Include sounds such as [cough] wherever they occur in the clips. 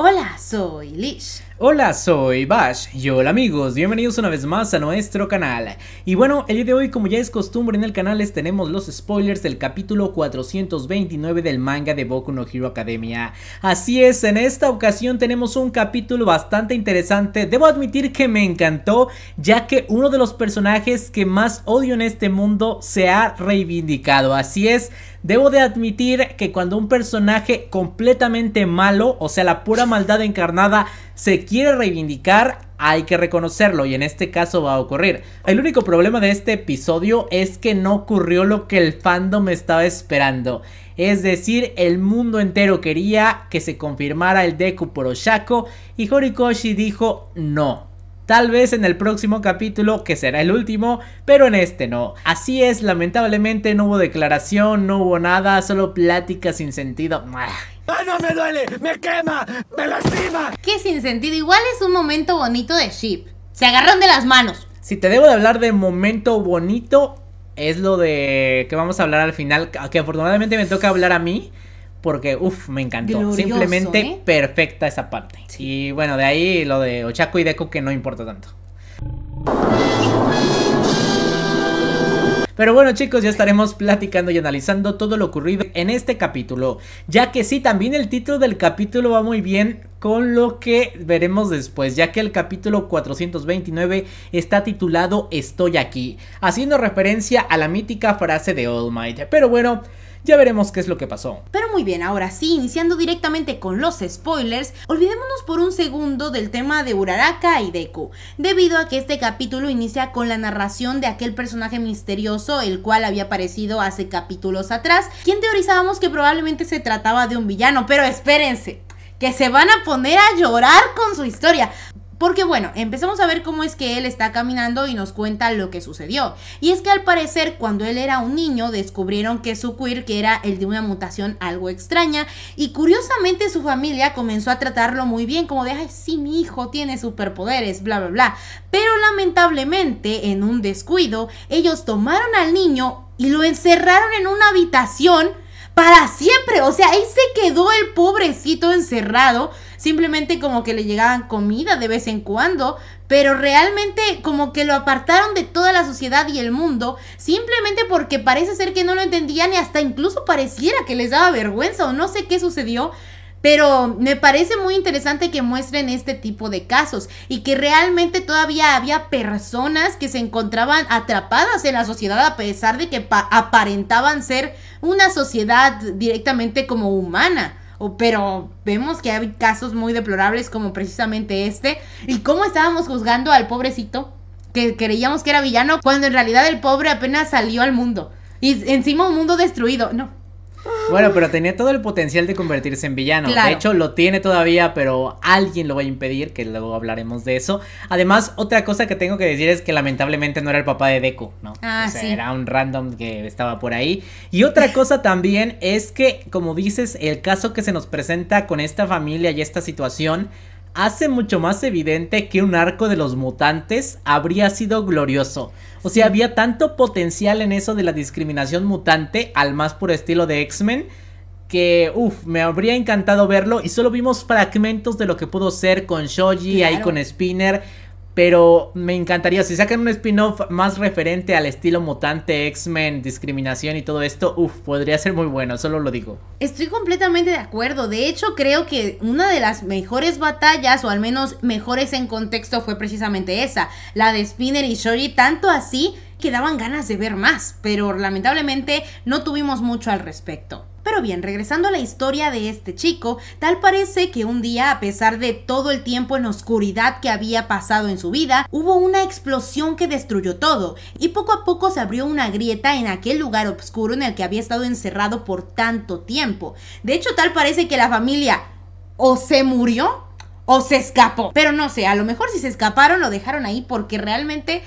Hola, soy Lish. Hola, soy Bash y hola amigos, bienvenidos una vez más a nuestro canal. Y bueno, el día de hoy como ya es costumbre en el canal les tenemos los spoilers del capítulo 429 del manga de Boku no Hero Academia. Así es, en esta ocasión tenemos un capítulo bastante interesante, debo admitir que me encantó ya que uno de los personajes que más odio en este mundo se ha reivindicado, así es, Debo de admitir que cuando un personaje completamente malo, o sea, la pura maldad encarnada, se quiere reivindicar, hay que reconocerlo y en este caso va a ocurrir. El único problema de este episodio es que no ocurrió lo que el fandom estaba esperando. Es decir, el mundo entero quería que se confirmara el Deku por Oshako y Horikoshi dijo no. Tal vez en el próximo capítulo, que será el último, pero en este no. Así es, lamentablemente no hubo declaración, no hubo nada, solo pláticas sin sentido. ¡Ah, no me duele! ¡Me quema! ¡Me lastima! ¡Qué sin sentido! Igual es un momento bonito de ship Se agarraron de las manos. Si te debo de hablar de momento bonito, es lo de que vamos a hablar al final. Que afortunadamente me toca hablar a mí. Porque, uff, me encantó. Simplemente ¿eh? perfecta esa parte. Y bueno, de ahí lo de Ochaco y Deco que no importa tanto. Pero bueno chicos, ya estaremos platicando y analizando todo lo ocurrido en este capítulo, ya que sí, también el título del capítulo va muy bien con lo que veremos después, ya que el capítulo 429 está titulado Estoy aquí, haciendo referencia a la mítica frase de All Might. Pero bueno, ya veremos qué es lo que pasó. Pero muy bien, ahora sí, iniciando directamente con los spoilers, olvidémonos por un segundo del tema de Uraraka y Deku, debido a que este capítulo inicia con la narración de aquel personaje misterioso el cual había aparecido hace capítulos atrás, quien teorizábamos que probablemente se trataba de un villano, pero espérense, que se van a poner a llorar con su historia. Porque bueno, empezamos a ver cómo es que él está caminando y nos cuenta lo que sucedió. Y es que al parecer cuando él era un niño descubrieron que su que era el de una mutación algo extraña y curiosamente su familia comenzó a tratarlo muy bien como de, ay, sí, mi hijo tiene superpoderes, bla, bla, bla. Pero lamentablemente en un descuido ellos tomaron al niño y lo encerraron en una habitación para siempre. O sea, ahí se quedó el pobrecito encerrado simplemente como que le llegaban comida de vez en cuando, pero realmente como que lo apartaron de toda la sociedad y el mundo, simplemente porque parece ser que no lo entendían y hasta incluso pareciera que les daba vergüenza o no sé qué sucedió. Pero me parece muy interesante que muestren este tipo de casos y que realmente todavía había personas que se encontraban atrapadas en la sociedad a pesar de que aparentaban ser una sociedad directamente como humana pero vemos que hay casos muy deplorables como precisamente este. Y cómo estábamos juzgando al pobrecito que creíamos que era villano cuando en realidad el pobre apenas salió al mundo. Y encima un mundo destruido. No, bueno, pero tenía todo el potencial de convertirse en villano. De hecho, lo tiene todavía, pero alguien lo va a impedir, que luego hablaremos de eso. Además, otra cosa que tengo que decir es que lamentablemente no era el papá de Deco, ¿no? Ah, o sea, era un random que estaba por ahí. Y otra cosa también es que, como dices, el caso que se nos presenta con esta familia y esta situación hace mucho más evidente que un arco de los mutantes habría sido glorioso. O sea, había tanto potencial en eso de la discriminación mutante al más puro estilo de X-Men que, uff, me habría encantado verlo y solo vimos fragmentos de lo que pudo ser con Shoji, ahí con Spinner pero me encantaría, si sacan un spin-off más referente al estilo mutante, X-Men, discriminación y todo esto, uff, podría ser muy bueno, solo lo digo. Estoy completamente de acuerdo, de hecho creo que una de las mejores batallas, o al menos mejores en contexto, fue precisamente esa, la de Spinner y Shori, tanto así que daban ganas de ver más, pero lamentablemente no tuvimos mucho al respecto. Pero bien, regresando a la historia de este chico, tal parece que un día, a pesar de todo el tiempo en oscuridad que había pasado en su vida, hubo una explosión que destruyó todo, y poco a poco se abrió una grieta en aquel lugar oscuro en el que había estado encerrado por tanto tiempo. De hecho, tal parece que la familia o se murió o se escapó. Pero no sé, a lo mejor si se escaparon lo dejaron ahí porque realmente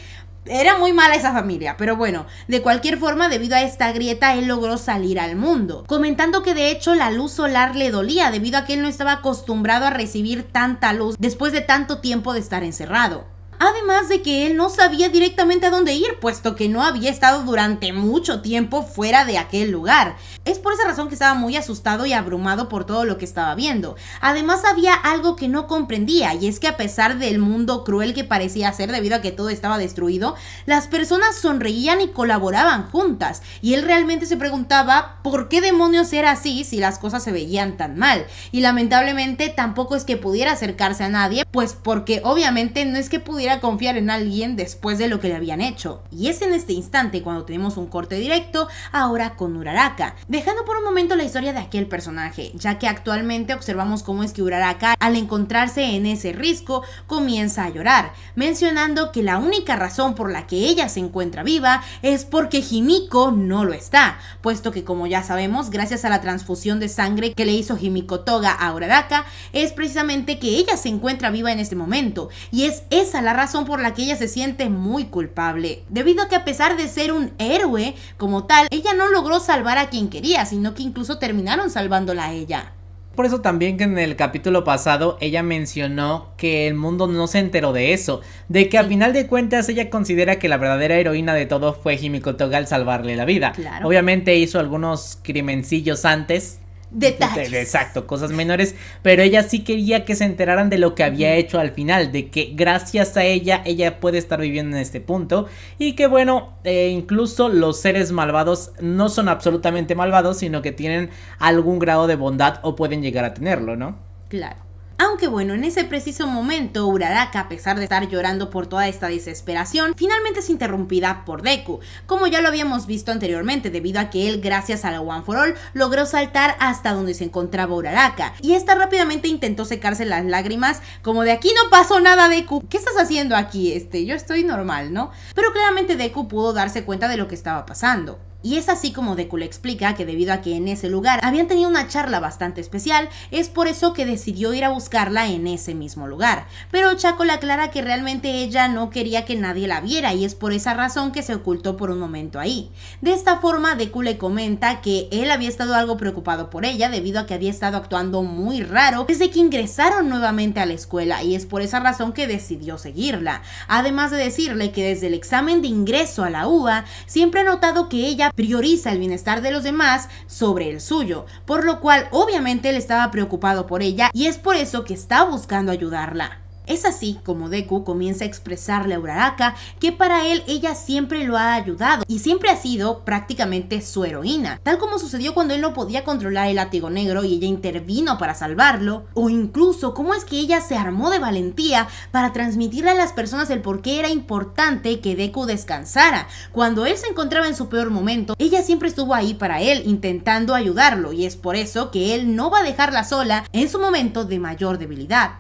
era muy mala esa familia, pero bueno, de cualquier forma, debido a esta grieta, él logró salir al mundo, comentando que de hecho la luz solar le dolía debido a que él no estaba acostumbrado a recibir tanta luz después de tanto tiempo de estar encerrado además de que él no sabía directamente a dónde ir, puesto que no había estado durante mucho tiempo fuera de aquel lugar. Es por esa razón que estaba muy asustado y abrumado por todo lo que estaba viendo. Además había algo que no comprendía, y es que a pesar del mundo cruel que parecía ser debido a que todo estaba destruido, las personas sonreían y colaboraban juntas, y él realmente se preguntaba por qué demonios era así si las cosas se veían tan mal. Y lamentablemente tampoco es que pudiera acercarse a nadie, pues porque obviamente no es que pudiera confiar en alguien después de lo que le habían hecho. Y es en este instante cuando tenemos un corte directo, ahora con Uraraka, dejando por un momento la historia de aquel personaje, ya que actualmente observamos cómo es que Uraraka, al encontrarse en ese risco, comienza a llorar, mencionando que la única razón por la que ella se encuentra viva es porque Himiko no lo está, puesto que como ya sabemos, gracias a la transfusión de sangre que le hizo Himiko Toga a Uraraka, es precisamente que ella se encuentra viva en este momento, y es esa la razón por la que ella se siente muy culpable, debido a que a pesar de ser un héroe como tal, ella no logró salvar a quien quería, sino que incluso terminaron salvándola a ella. Por eso también que en el capítulo pasado ella mencionó que el mundo no se enteró de eso, de que a final de cuentas ella considera que la verdadera heroína de todo fue Himiko Toga al salvarle la vida. Obviamente hizo algunos crimencillos antes, detalles. Exacto, cosas menores, pero ella sí quería que se enteraran de lo que había hecho al final, de que gracias a ella ella puede estar viviendo en este punto y que bueno, eh, incluso los seres malvados no son absolutamente malvados, sino que tienen algún grado de bondad o pueden llegar a tenerlo, ¿no? Claro. Aunque bueno, en ese preciso momento, Uraraka, a pesar de estar llorando por toda esta desesperación, finalmente es interrumpida por Deku, como ya lo habíamos visto anteriormente, debido a que él, gracias a la One for All, logró saltar hasta donde se encontraba Uraraka, y esta rápidamente intentó secarse las lágrimas, como de aquí no pasó nada, Deku, ¿qué estás haciendo aquí? Este, yo estoy normal, ¿no? Pero claramente Deku pudo darse cuenta de lo que estaba pasando. Y es así como Deku le explica que debido a que en ese lugar habían tenido una charla bastante especial, es por eso que decidió ir a buscarla en ese mismo lugar. Pero Chaco le aclara que realmente ella no quería que nadie la viera y es por esa razón que se ocultó por un momento ahí. De esta forma, Deku le comenta que él había estado algo preocupado por ella debido a que había estado actuando muy raro desde que ingresaron nuevamente a la escuela y es por esa razón que decidió seguirla. Además de decirle que desde el examen de ingreso a la Uva siempre ha notado que ella prioriza el bienestar de los demás sobre el suyo, por lo cual obviamente él estaba preocupado por ella y es por eso que está buscando ayudarla. Es así como Deku comienza a expresarle a Uraraka que para él ella siempre lo ha ayudado y siempre ha sido prácticamente su heroína, tal como sucedió cuando él no podía controlar el látigo negro y ella intervino para salvarlo, o incluso cómo es que ella se armó de valentía para transmitirle a las personas el por qué era importante que Deku descansara. Cuando él se encontraba en su peor momento, ella siempre estuvo ahí para él intentando ayudarlo y es por eso que él no va a dejarla sola en su momento de mayor debilidad.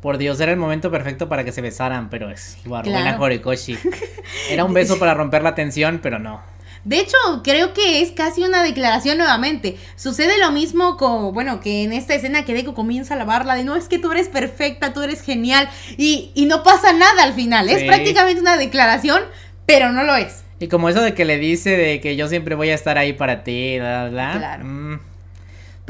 Por Dios, era el momento perfecto para que se besaran, pero es buena Horikoshi. [laughs] Era un beso para romper la tensión, pero no. De hecho, creo que es casi una declaración nuevamente. Sucede lo mismo con, bueno, que en esta escena que Deku comienza a lavarla de no es que tú eres perfecta, tú eres genial y, no pasa nada al final. Es prácticamente una declaración, pero no lo es. Y como eso de que le dice de que yo siempre voy a estar ahí para ti, bla, bla. Claro. Mm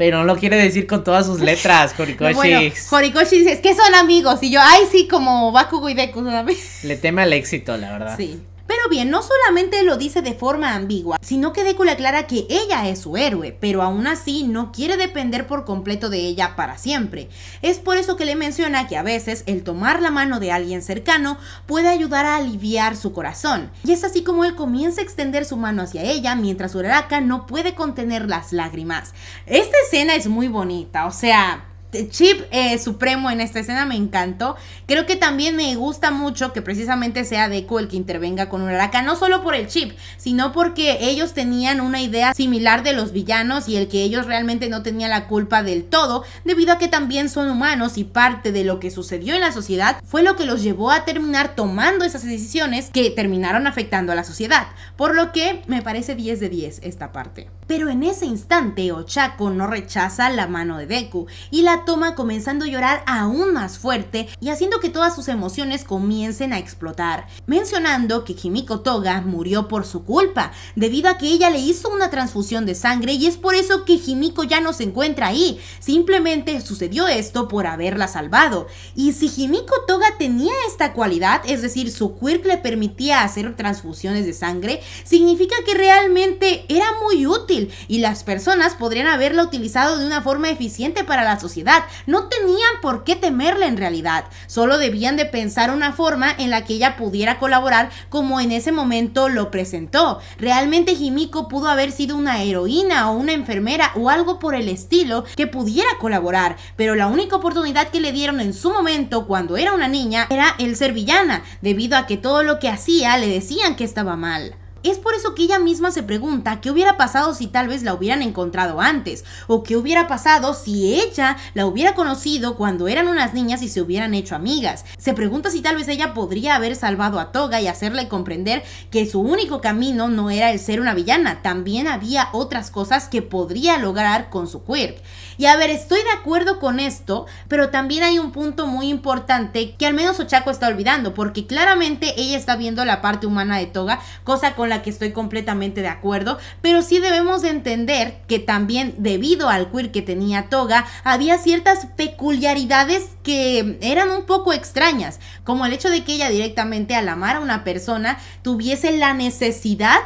pero no lo quiere decir con todas sus letras, [laughs] Horikoshi. Bueno, Horikoshi dice, es que son amigos, y yo, ay, sí, como Bakugo y Deku una vez Le teme al éxito, la verdad. Sí. Pero bien, no solamente lo dice de forma ambigua, sino que Deku le aclara que ella es su héroe, pero aún así no quiere depender por completo de ella para siempre. Es por eso que le menciona que a veces el tomar la mano de alguien cercano puede ayudar a aliviar su corazón. Y es así como él comienza a extender su mano hacia ella mientras Uraraka no puede contener las lágrimas. Esta escena es muy bonita, o sea, Chip eh, supremo en esta escena me encantó. Creo que también me gusta mucho que precisamente sea Deku el que intervenga con Uraraka, no solo por el chip, sino porque ellos tenían una idea similar de los villanos y el que ellos realmente no tenían la culpa del todo, debido a que también son humanos y parte de lo que sucedió en la sociedad fue lo que los llevó a terminar tomando esas decisiones que terminaron afectando a la sociedad. Por lo que me parece 10 de 10 esta parte. Pero en ese instante, Ochako no rechaza la mano de Deku y la toma comenzando a llorar aún más fuerte y haciendo que todas sus emociones comiencen a explotar, mencionando que Kimiko Toga murió por su culpa, debido a que ella le hizo una transfusión de sangre y es por eso que Himiko ya no se encuentra ahí, simplemente sucedió esto por haberla salvado. Y si Himiko Toga tenía esta cualidad, es decir, su quirk le permitía hacer transfusiones de sangre, significa que realmente era muy útil y las personas podrían haberla utilizado de una forma eficiente para la sociedad no tenían por qué temerla en realidad, solo debían de pensar una forma en la que ella pudiera colaborar como en ese momento lo presentó. Realmente Jimiko pudo haber sido una heroína o una enfermera o algo por el estilo que pudiera colaborar, pero la única oportunidad que le dieron en su momento cuando era una niña era el ser villana, debido a que todo lo que hacía le decían que estaba mal. Es por eso que ella misma se pregunta qué hubiera pasado si tal vez la hubieran encontrado antes, o qué hubiera pasado si ella la hubiera conocido cuando eran unas niñas y se hubieran hecho amigas. Se pregunta si tal vez ella podría haber salvado a Toga y hacerle comprender que su único camino no era el ser una villana, también había otras cosas que podría lograr con su quirk. Y a ver, estoy de acuerdo con esto, pero también hay un punto muy importante que al menos Ochako está olvidando, porque claramente ella está viendo la parte humana de Toga, cosa con la que estoy completamente de acuerdo, pero sí debemos entender que también debido al queer que tenía Toga, había ciertas peculiaridades que eran un poco extrañas, como el hecho de que ella directamente al amar a una persona tuviese la necesidad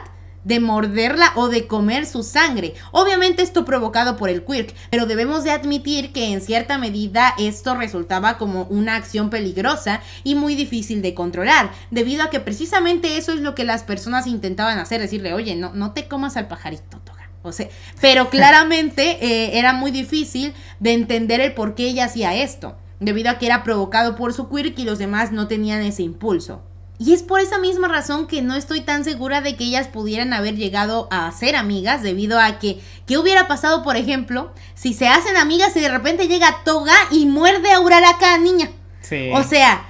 de morderla o de comer su sangre. Obviamente esto provocado por el Quirk, pero debemos de admitir que en cierta medida esto resultaba como una acción peligrosa y muy difícil de controlar, debido a que precisamente eso es lo que las personas intentaban hacer, decirle, oye, no, no te comas al pajarito. Toga. O sea, pero [laughs] claramente eh, era muy difícil de entender el por qué ella hacía esto, debido a que era provocado por su quirk y los demás no tenían ese impulso. Y es por esa misma razón que no estoy tan segura de que ellas pudieran haber llegado a ser amigas, debido a que, ¿qué hubiera pasado, por ejemplo, si se hacen amigas y de repente llega Toga y muerde a Uraraka niña? Sí. O sea,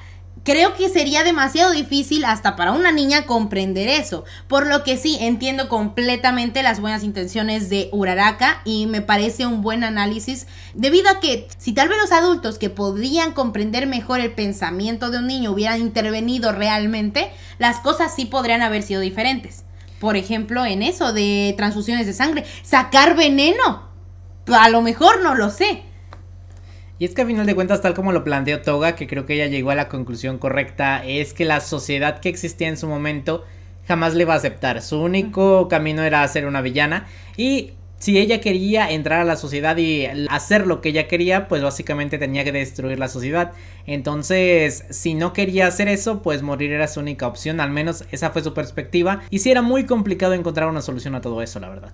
Creo que sería demasiado difícil hasta para una niña comprender eso, por lo que sí entiendo completamente las buenas intenciones de Uraraka y me parece un buen análisis debido a que si tal vez los adultos que podrían comprender mejor el pensamiento de un niño hubieran intervenido realmente, las cosas sí podrían haber sido diferentes. Por ejemplo, en eso de transfusiones de sangre, sacar veneno. A lo mejor no lo sé, y es que a final de cuentas, tal como lo planteó Toga, que creo que ella llegó a la conclusión correcta, es que la sociedad que existía en su momento jamás le iba a aceptar. Su único camino era ser una villana y si ella quería entrar a la sociedad y hacer lo que ella quería, pues básicamente tenía que destruir la sociedad. Entonces, si no quería hacer eso, pues morir era su única opción, al menos esa fue su perspectiva. Y si sí era muy complicado encontrar una solución a todo eso, la verdad.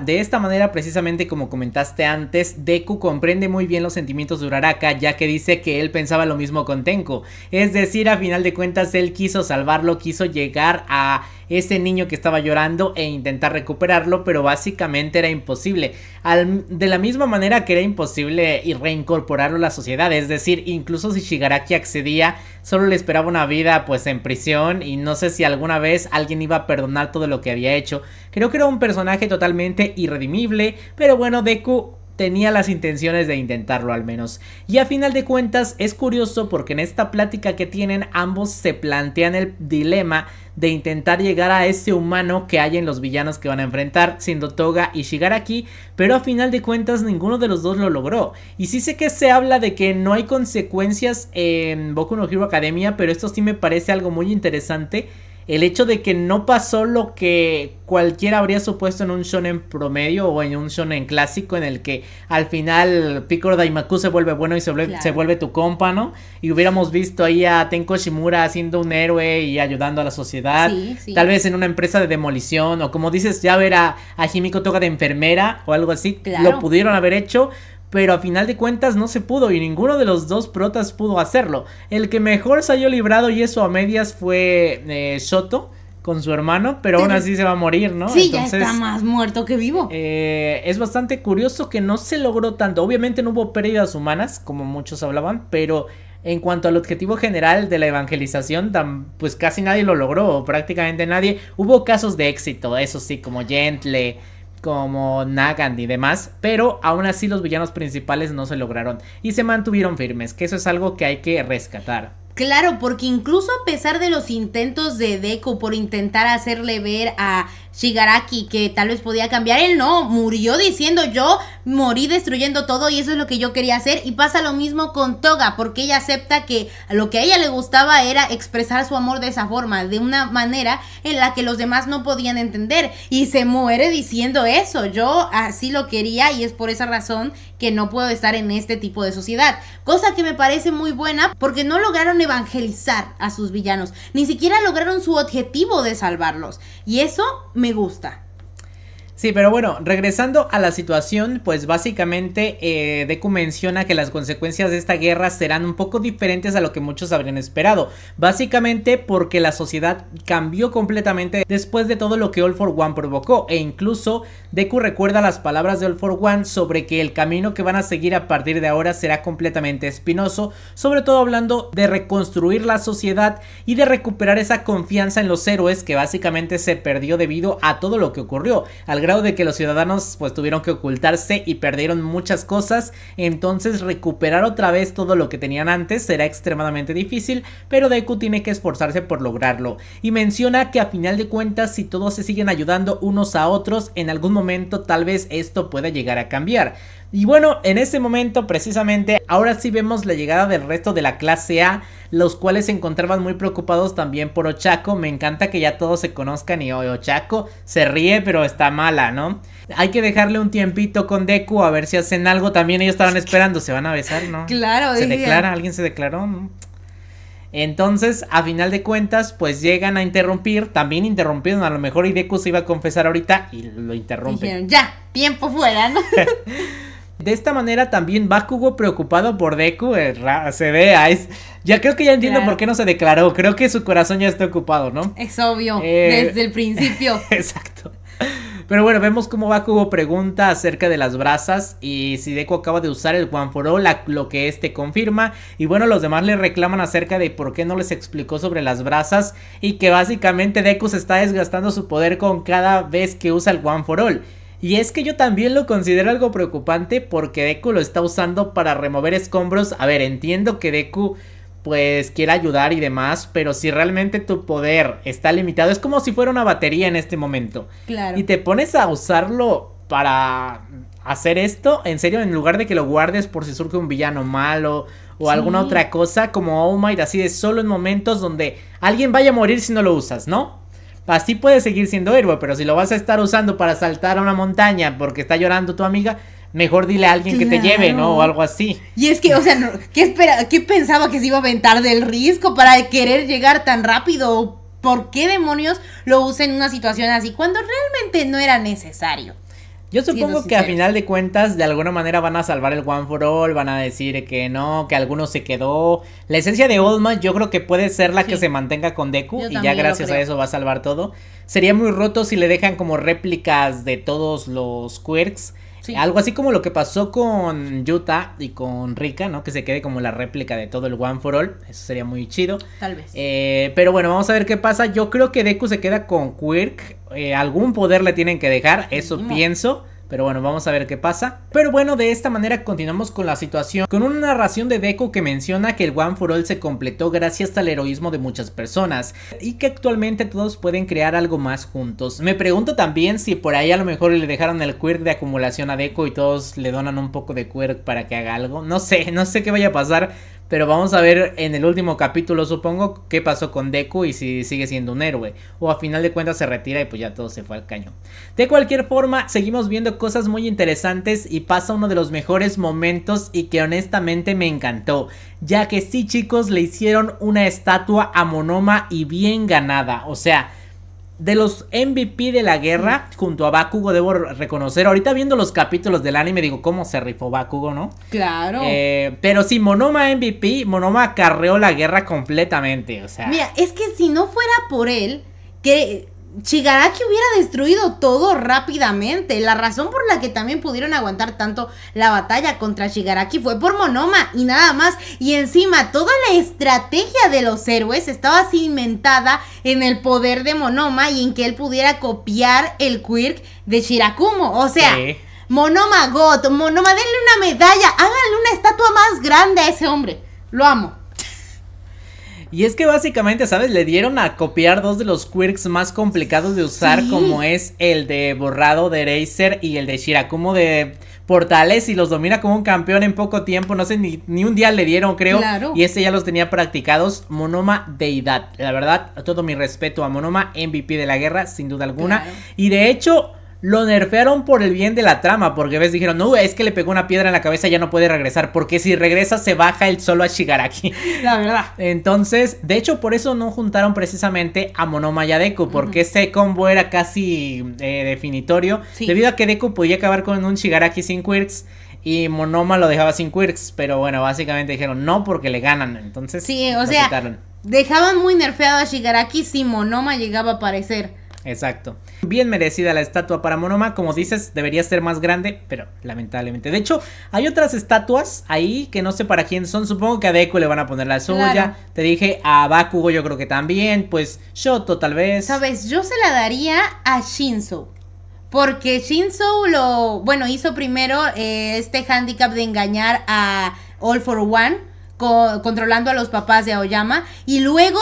De esta manera, precisamente como comentaste antes, Deku comprende muy bien los sentimientos de Uraraka, ya que dice que él pensaba lo mismo con Tenko. Es decir, a final de cuentas, él quiso salvarlo, quiso llegar a ese niño que estaba llorando e intentar recuperarlo, pero básicamente era imposible. de la misma manera que era imposible reincorporarlo a la sociedad, es decir, incluso si Shigaraki accedía, solo le esperaba una vida pues en prisión y no sé si alguna vez alguien iba a perdonar todo lo que había hecho. Creo que era un personaje totalmente irredimible, pero bueno, Deku tenía las intenciones de intentarlo al menos. Y a final de cuentas es curioso porque en esta plática que tienen ambos se plantean el dilema de intentar llegar a ese humano que hay en los villanos que van a enfrentar, siendo Toga y Shigaraki, pero a final de cuentas ninguno de los dos lo logró. Y sí sé que se habla de que no hay consecuencias en Boku no Hero Academia, pero esto sí me parece algo muy interesante el hecho de que no pasó lo que cualquiera habría supuesto en un shonen promedio o en un shonen clásico en el que al final picor Daimaku se vuelve bueno y se vuelve, tu compa, ¿no? Y hubiéramos visto ahí a Tenko Shimura siendo un héroe y ayudando a la sociedad, tal vez en una empresa de demolición o como dices ya ver a, Himiko de enfermera o algo así, lo pudieron haber hecho, pero a final de cuentas no se pudo y ninguno de los dos protas pudo hacerlo. El que mejor salió librado y eso a medias fue eh, Soto con su hermano, pero, aún así se va a morir, ¿no? Sí, ya está más muerto que vivo. Eh, es bastante curioso que no se logró tanto. Obviamente no hubo pérdidas humanas, como muchos hablaban, pero en cuanto al objetivo general de la evangelización, pues casi nadie lo logró, prácticamente nadie. Hubo casos de éxito, eso sí, como Gentle como Nagan y demás, pero aún así los villanos principales no se lograron y se mantuvieron firmes, que eso es algo que hay que rescatar. Claro, porque incluso a pesar de los intentos de Deku por intentar hacerle ver a Shigaraki que tal vez podía cambiar, él no, murió diciendo yo morí destruyendo todo y eso es lo que yo quería hacer. Y pasa lo mismo con Toga, porque ella acepta que lo que a ella le gustaba era expresar su amor de esa forma, de una manera en la que los demás no podían entender. Y se muere diciendo eso, yo así lo quería y es por esa razón que no puedo estar en este tipo de sociedad. Cosa que me parece muy buena porque no lograron evangelizar a sus villanos, ni siquiera lograron su objetivo de salvarlos. Y eso me gusta. Sí, pero bueno, regresando a la situación, pues básicamente eh, Deku menciona que las consecuencias de esta guerra serán un poco diferentes a lo que muchos habrían esperado. Básicamente porque la sociedad cambió completamente después de todo lo que All for One provocó. E incluso Deku recuerda las palabras de All for One sobre que el camino que van a seguir a partir de ahora será completamente espinoso, sobre todo hablando de reconstruir la sociedad y de recuperar esa confianza en los héroes que básicamente se perdió debido a todo lo que ocurrió de que los ciudadanos pues tuvieron que ocultarse y perdieron muchas cosas, entonces recuperar otra vez todo lo que tenían antes será extremadamente difícil, pero Deku tiene que esforzarse por lograrlo. Y menciona que a final de cuentas si todos se siguen ayudando unos a otros, en algún momento tal vez esto pueda llegar a cambiar. Y bueno, en ese momento precisamente, ahora sí vemos la llegada del resto de la clase A, los cuales se encontraban muy preocupados también por Ochaco. Me encanta que ya todos se conozcan y hoy Ochaco se ríe, pero está mala, ¿no? Hay que dejarle un tiempito con Deku a ver si hacen algo. También ellos estaban esperando, se van a besar, ¿no? Claro, se declara, alguien se declaró, mm. Entonces, a final de cuentas, pues llegan a interrumpir. También interrumpieron, a lo mejor y Deku se iba a confesar ahorita y lo interrumpen. ya, tiempo fuera, ¿no? [laughs] De esta manera también Bakugo preocupado por Deku eh, se ve, ah, ya creo que ya entiendo por qué no se declaró, creo que su corazón ya está ocupado, ¿no? Es obvio, eh, desde el principio. [laughs] Exacto. Pero bueno, vemos cómo Bakugo pregunta acerca de las brasas y si Deku acaba de usar el One for All, lo que este confirma. Y bueno, los demás le reclaman acerca de por qué no les explicó sobre las brasas y que básicamente Deku se está desgastando su poder con cada vez que usa el One for All. Y es que yo también lo considero algo preocupante porque Deku lo está usando para remover escombros. A ver, entiendo que Deku pues quiera ayudar y demás, pero si realmente tu poder está limitado, es como si fuera una batería en este momento. Claro. Y te pones a usarlo para hacer esto, en serio, en lugar de que lo guardes por si surge un villano malo o alguna otra cosa como Ohmite, así de solo en momentos donde alguien vaya a morir si no lo usas, ¿no? Así puedes seguir siendo héroe, pero si lo vas a estar usando para saltar a una montaña porque está llorando tu amiga, mejor dile a alguien que te lleve, ¿no? O algo así. Y es que, o sea, ¿qué, espera, ¿qué pensaba que se iba a aventar del riesgo para querer llegar tan rápido? ¿Por qué demonios lo usa en una situación así cuando realmente no era necesario? Yo supongo que a final de cuentas, de alguna manera van a salvar el One for All, van a decir que no, que alguno se quedó. La esencia de Oldman, yo creo que puede ser la que se mantenga con Deku y ya gracias a eso va a salvar todo. Sería muy roto si le dejan como réplicas de todos los quirks algo así como lo que pasó con Yuta y con Rika, ¿no? Que se quede como la réplica de todo el One for All. Eso sería muy chido. Tal vez. Eh, pero bueno, vamos a ver qué pasa. Yo creo que Deku se queda con Quirk. Eh, algún poder le tienen que dejar, eso pienso. Pero bueno, vamos a ver qué pasa. Pero bueno, de esta manera continuamos con la situación, con una narración de Deco que menciona que el One for All se completó gracias al heroísmo de muchas personas y que actualmente todos pueden crear algo más juntos. Me pregunto también si por ahí a lo mejor le dejaron el quirk de acumulación a Deco y todos le donan un poco de quirk para que haga algo. No sé, no sé qué vaya a pasar. Pero vamos a ver en el último capítulo, supongo, qué pasó con Deku y si sigue siendo un héroe. O a final de cuentas se retira y pues ya todo se fue al caño. De cualquier forma, seguimos viendo cosas muy interesantes y pasa uno de los mejores momentos y que honestamente me encantó. Ya que sí, chicos, le hicieron una estatua a Monoma y bien ganada. O sea, de los MVP de la guerra junto a Bakugo, debo reconocer. Ahorita viendo los capítulos del anime, digo, ¿cómo se rifó Bakugo, no? Claro. Eh, pero si Monoma MVP, Monoma acarreó la guerra completamente, o sea. Mira, es que si no fuera por él, que Shigaraki hubiera destruido todo rápidamente. La razón por la que también pudieron aguantar tanto la batalla contra Shigaraki fue por Monoma y nada más. Y encima, toda la estrategia de los héroes estaba cimentada en el poder de Monoma y en que él pudiera copiar el quirk de Shirakumo. O sea, Monoma God, Monoma, denle una medalla, háganle una estatua más grande a ese hombre. Lo amo. Y es que básicamente, ¿sabes? Le dieron a copiar dos de los quirks más complicados de usar, como es el de borrado de Eraser y el de Shirakumo de portales y los domina como un campeón en poco tiempo. No sé, ni, un día le dieron, creo. Claro. Y este ya los tenía practicados. Monoma Deidad. La verdad, todo mi respeto a Monoma, MVP de la guerra, sin duda alguna. Y de hecho, lo nerfearon por el bien de la trama, porque ves, dijeron, no, es que le pegó una piedra en la cabeza ya no puede regresar, porque si regresa se baja el solo a Shigaraki. [laughs] La verdad. Entonces, de hecho, por eso no juntaron precisamente a Monoma y a Deku, porque ese combo era casi eh, definitorio, debido a que Deku podía acabar con un Shigaraki sin quirks. Y Monoma lo dejaba sin quirks, pero bueno, básicamente dijeron no porque le ganan, entonces. Sí, o sea, dejaban muy nerfeado a Shigaraki si Monoma llegaba a aparecer. Exacto. Bien merecida la estatua para Monoma, como dices, debería ser más grande, pero lamentablemente. De hecho, hay otras estatuas ahí que no sé para quién son. Supongo que a Deku le van a poner la suya. Te dije a Bakugo yo creo que también, pues Shoto tal vez. Sabes, yo se la daría a Shinzo. Porque Shinzo lo, bueno, hizo primero eh, este handicap de engañar a All for One, controlando a los papás de Aoyama, y luego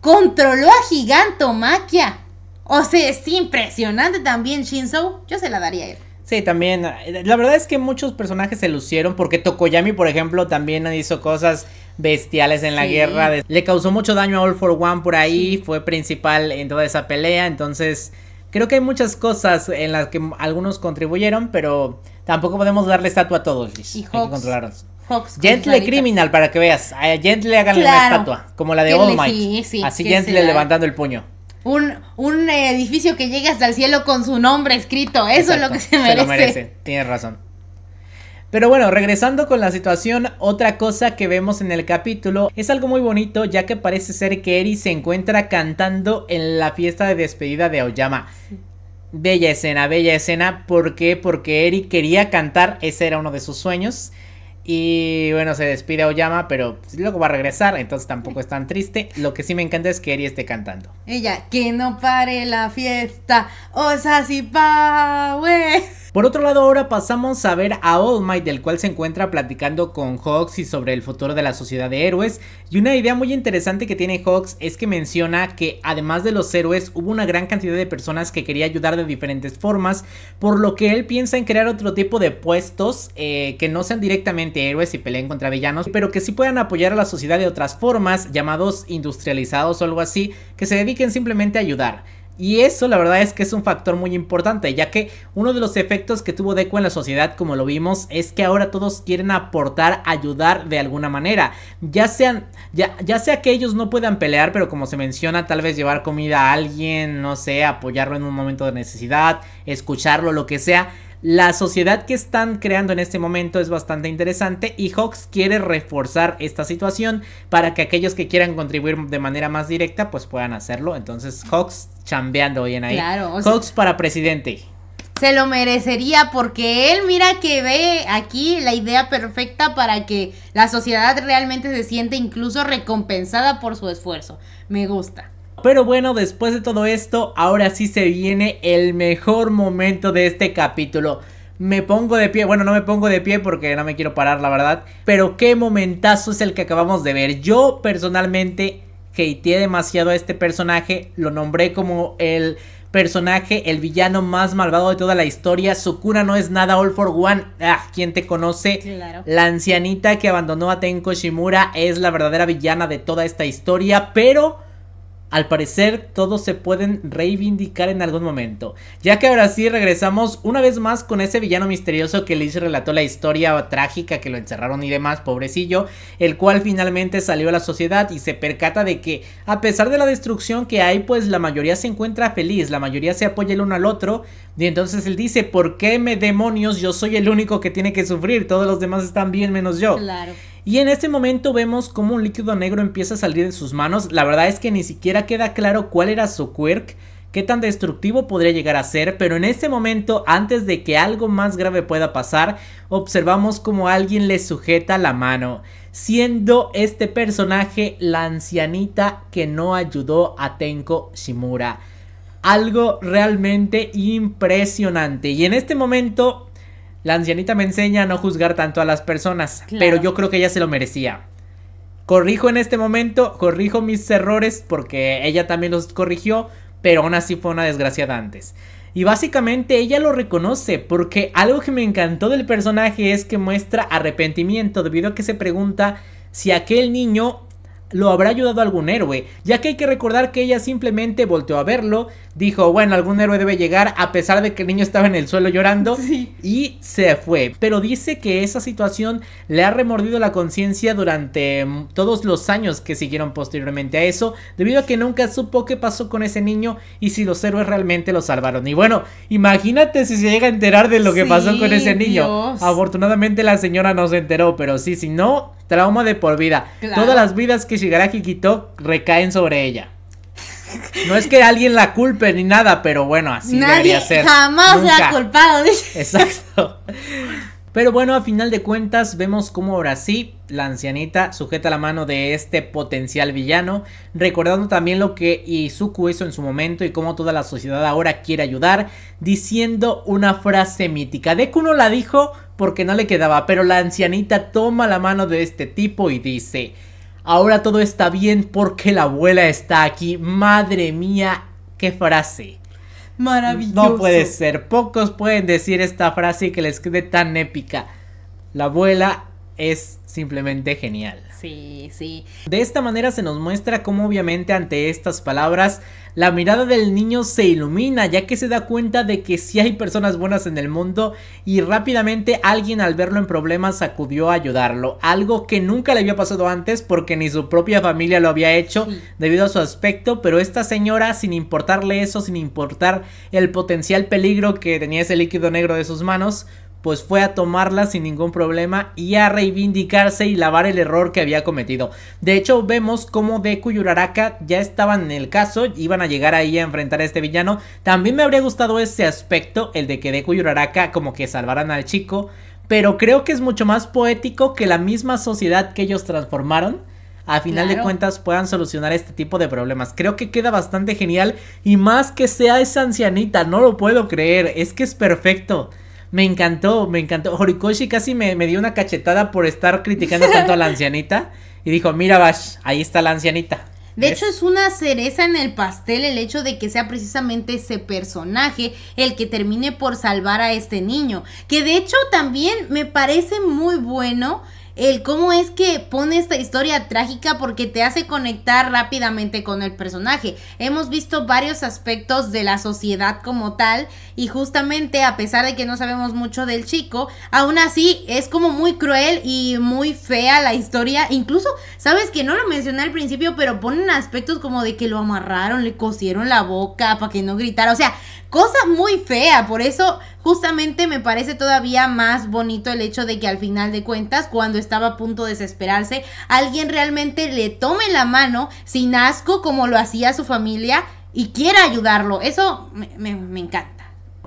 controló a Maquia. O sea, es impresionante también Shinzo. Yo se la daría a él. Sí, también. La verdad es que muchos personajes se lucieron porque Tokoyami, por ejemplo, también hizo cosas bestiales en la guerra. Le causó mucho daño a All for One por ahí, fue principal en toda esa pelea, entonces creo que hay muchas cosas en las que algunos contribuyeron, pero tampoco podemos darle estatua a todos, Y Gentle Criminal, para que veas. A Gentle háganle una estatua, como la de All Might. Así Gentle levantando el puño un, edificio que llegue hasta el cielo con su nombre escrito. Eso es lo que se merece. Se lo merece, tienes razón. Pero bueno, regresando con la situación, otra cosa que vemos en el capítulo es algo muy bonito ya que parece ser que Eri se encuentra cantando en la fiesta de despedida de Oyama. Bella escena, bella escena. ¿Por qué? Porque Eri quería cantar, ese era uno de sus sueños. Y bueno, se despide Oyama, pero pues, luego va a regresar, entonces tampoco es tan triste. Lo que sí me encanta es que Eri esté cantando. Ella, que no pare la fiesta, Osasi wey. Por otro lado, ahora pasamos a ver a All Might, del cual se encuentra platicando con Hawks y sobre el futuro de la sociedad de héroes. Y una idea muy interesante que tiene Hawks es que menciona que además de los héroes, hubo una gran cantidad de personas que quería ayudar de diferentes formas, por lo que él piensa en crear otro tipo de puestos eh, que no sean directamente héroes y peleen contra villanos, pero que sí puedan apoyar a la sociedad de otras formas, llamados industrializados o algo así, que se dediquen simplemente a ayudar. Y eso la verdad es que es un factor muy importante, ya que uno de los efectos que tuvo Deco en la sociedad, como lo vimos, es que ahora todos quieren aportar, ayudar de alguna manera. Ya sean, ya, ya sea que ellos no puedan pelear, pero como se menciona, tal vez llevar comida a alguien, no sé, apoyarlo en un momento de necesidad, escucharlo, lo que sea la sociedad que están creando en este momento es bastante interesante y Hawks quiere reforzar esta situación para que aquellos que quieran contribuir de manera más directa pues puedan hacerlo. Entonces Hawks chambeando hoy en ahí. Claro, para presidente. Se lo merecería porque él mira que ve aquí la idea perfecta para que la sociedad realmente se siente incluso recompensada por su esfuerzo. Me gusta. Pero bueno, después de todo esto, ahora sí se viene el mejor momento de este capítulo. Me pongo de pie, bueno, no me pongo de pie porque no me quiero parar, la verdad. Pero qué momentazo es el que acabamos de ver. Yo personalmente hateé demasiado a este personaje, lo nombré como el personaje, el villano más malvado de toda la historia. Sukuna no es nada All for One. Ah, ¿Quién te conoce. La ancianita que abandonó a Tenko Shimura es la verdadera villana de toda esta historia, pero al parecer todos se pueden reivindicar en algún momento, ya que ahora sí regresamos una vez más con ese villano misterioso que Liz relató la historia trágica que lo encerraron y demás, pobrecillo, el cual finalmente salió a la sociedad y se percata de que a pesar de la destrucción que hay, pues la mayoría se encuentra feliz, la mayoría se apoya el uno al otro, y entonces él dice, ¿por qué me demonios yo soy el único que tiene que sufrir? Todos los demás están bien menos yo. Claro. Y en este momento vemos como un líquido negro empieza a salir de sus manos. La verdad es que ni siquiera queda claro cuál era su quirk qué tan destructivo podría llegar a ser, pero en este momento, antes de que algo más grave pueda pasar, observamos como alguien le sujeta la mano, siendo este personaje la ancianita que no ayudó a Tenko Shimura. Algo realmente impresionante. Y en este momento la ancianita me enseña a no juzgar tanto a las personas, pero yo creo que ella se lo merecía. Corrijo en este momento, corrijo mis errores porque ella también los corrigió, pero aún así fue una desgraciada antes. Y básicamente ella lo reconoce, porque algo que me encantó del personaje es que muestra arrepentimiento debido a que se pregunta si aquel niño lo habrá ayudado algún héroe, ya que hay que recordar que ella simplemente volteó a verlo dijo, bueno, algún héroe debe llegar, a pesar de que el niño estaba en el suelo llorando, [laughs] y se fue. Pero dice que esa situación le ha remordido la conciencia durante mm, todos los años que siguieron posteriormente a eso, debido a que nunca supo qué pasó con ese niño y si los héroes realmente lo salvaron. Y bueno, imagínate si se llega a enterar de lo que pasó con ese niño. Afortunadamente la señora no se enteró, pero sí, si no, trauma de por vida. Todas las vidas que Shigaraki quitó recaen sobre ella. No es que alguien la culpe ni nada, pero bueno, así debería ser. Jamás se ha culpado. Exacto. Pero bueno, a final de cuentas vemos cómo ahora sí la ancianita sujeta la mano de este potencial villano, recordando también lo que Izuku hizo en su momento y cómo toda la sociedad ahora quiere ayudar, diciendo una frase mítica. Deku no la dijo porque no le quedaba, pero la ancianita toma la mano de este tipo y dice... Ahora todo está bien porque la abuela está aquí. Madre mía, qué frase. Maravilloso. No puede ser. Pocos pueden decir esta frase que les quede tan épica. La abuela es simplemente genial. Sí, De esta manera se nos muestra cómo obviamente ante estas palabras la mirada del niño se ilumina ya que se da cuenta de que sí hay personas buenas en el mundo y rápidamente alguien al verlo en problemas acudió a ayudarlo, algo que nunca le había pasado antes porque ni su propia familia lo había hecho debido a su aspecto, pero esta señora sin importarle eso, sin importar el potencial peligro que tenía ese líquido negro de sus manos, pues fue a tomarla sin ningún problema y a reivindicarse y lavar el error que había cometido. De hecho, vemos como Deku y Uraraka ya estaban en el caso, iban a llegar ahí a enfrentar a este villano. También me habría gustado ese aspecto, el de que Deku y Uraraka como que salvaran al chico, pero creo que es mucho más poético que la misma sociedad que ellos transformaron a final de cuentas puedan solucionar este tipo de problemas. Creo que queda bastante genial y más que sea esa ancianita, no lo puedo creer, es que es perfecto. Me encantó, me encantó. Horikoshi casi me, dio una cachetada por estar criticando tanto a la ancianita. Y dijo, mira Bash, ahí está la ancianita. De hecho, es una cereza en el pastel el hecho de que sea precisamente ese personaje el que termine por salvar a este niño. Que de hecho también me parece muy bueno el cómo es que pone esta historia trágica porque te hace conectar rápidamente con el personaje. Hemos visto varios aspectos de la sociedad como tal y justamente a pesar de que no sabemos mucho del chico, aún así es como muy cruel y muy fea la historia. Incluso, sabes que no lo mencioné al principio, pero ponen aspectos como de que lo amarraron, le cosieron la boca para que no gritara. O sea, Cosa muy fea, Por eso justamente me parece todavía más bonito el hecho de que al final de cuentas, cuando estaba a punto de desesperarse, alguien realmente le tome la mano sin asco como lo hacía su familia y quiera ayudarlo. Eso me encanta.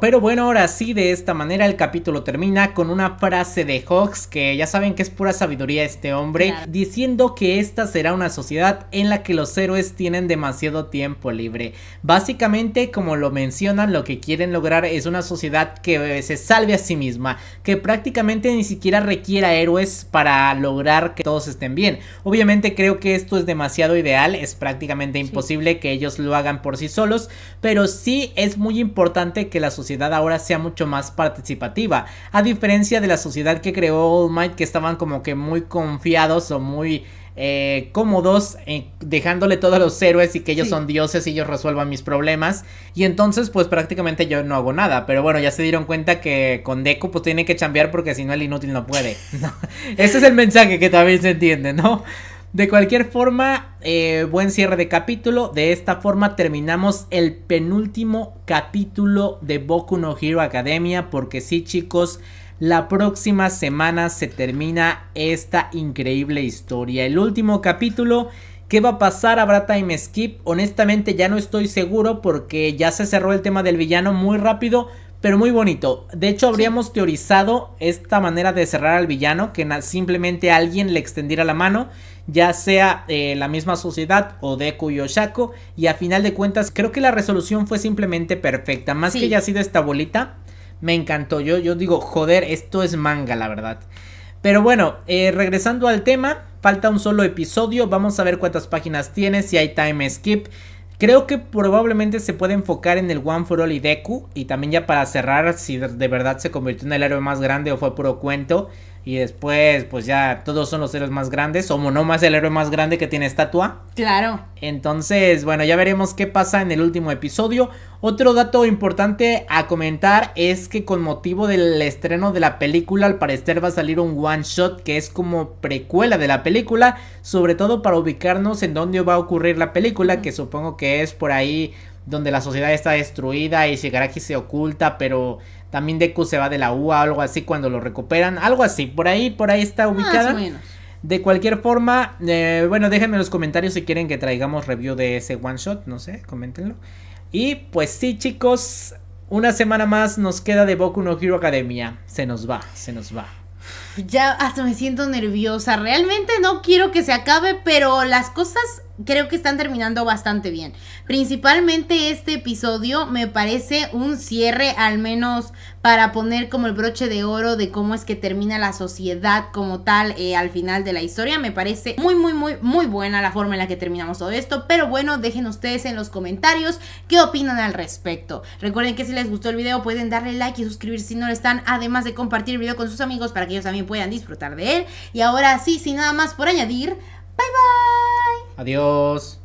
Pero bueno, ahora sí, de esta manera el capítulo termina con una frase de Hawks, que ya saben que es pura sabiduría este hombre, diciendo que esta será una sociedad en la que los héroes tienen demasiado tiempo libre. Básicamente, como lo mencionan, lo que quieren lograr es una sociedad que se salve a sí misma, que prácticamente ni siquiera requiera héroes para lograr que todos estén bien. Obviamente creo que esto es demasiado ideal, es prácticamente imposible que ellos lo hagan por sí solos, pero sí es muy importante que la sociedad ahora sea mucho más participativa, a diferencia de la sociedad que creó All Might que estaban como que muy confiados o muy eh, cómodos, eh, dejándole todos los héroes y que ellos son dioses y ellos resuelvan mis problemas. Y entonces, pues prácticamente yo no hago nada. Pero bueno, ya se dieron cuenta que con Deku, pues tiene que cambiar porque si no, el inútil no puede. [laughs] Ese es el mensaje que también se entiende, ¿no? De cualquier forma, eh, buen cierre de capítulo. De esta forma terminamos el penúltimo capítulo de Boku no Hero Academia. Porque sí, chicos, la próxima semana se termina esta increíble historia. El último capítulo. ¿Qué va a pasar? ¿Habrá time skip? Honestamente ya no estoy seguro porque ya se cerró el tema del villano muy rápido pero muy bonito. De hecho, habríamos teorizado esta manera de cerrar al villano, que simplemente alguien le extendiera la mano, ya sea eh, la misma sociedad o Deku y Oshako, y a final de cuentas creo que la resolución fue simplemente perfecta, más que que ha sido esta bolita, me encantó. Yo, yo digo, joder, esto es manga, la verdad. Pero bueno, eh, regresando al tema, falta un solo episodio, vamos a ver cuántas páginas tiene, si hay time skip, Creo que probablemente se puede enfocar en el One for All y Deku. Y también ya para cerrar, si de verdad se convirtió en el héroe más grande o fue puro cuento. Y después, pues ya todos son los héroes más grandes. O más el héroe más grande que tiene estatua. Claro. Entonces, bueno, ya veremos qué pasa en el último episodio. Otro dato importante a comentar es que con motivo del estreno de la película, al parecer va a salir un one shot que es como precuela de la película, sobre todo para ubicarnos en dónde va a ocurrir la película, que supongo que es por ahí donde la sociedad está destruida y Shigaraki se oculta, pero también Deku se va de la U algo así cuando lo recuperan. Algo así, por ahí, por ahí está ubicada. De cualquier forma, eh, bueno, déjenme en los comentarios si quieren que traigamos review de ese one shot, no sé, coméntenlo. Y pues sí, chicos, una semana más nos queda de Boku no Hero Academia. Se nos va, se nos va ya hasta me siento nerviosa. Realmente no quiero que se acabe, pero las cosas creo que están terminando bastante bien. Principalmente este episodio me parece un cierre, al menos para poner como el broche de oro de cómo es que termina la sociedad como tal eh, al final de la historia. Me parece muy, muy, muy, muy buena la forma en la que terminamos todo esto. Pero bueno, dejen ustedes en los comentarios qué opinan al respecto. Recuerden que si les gustó el video pueden darle like y suscribirse si no lo están, además de compartir el video con sus amigos para que ellos también puedan disfrutar de él. Y ahora sí, sin nada más por añadir, bye bye. Adiós.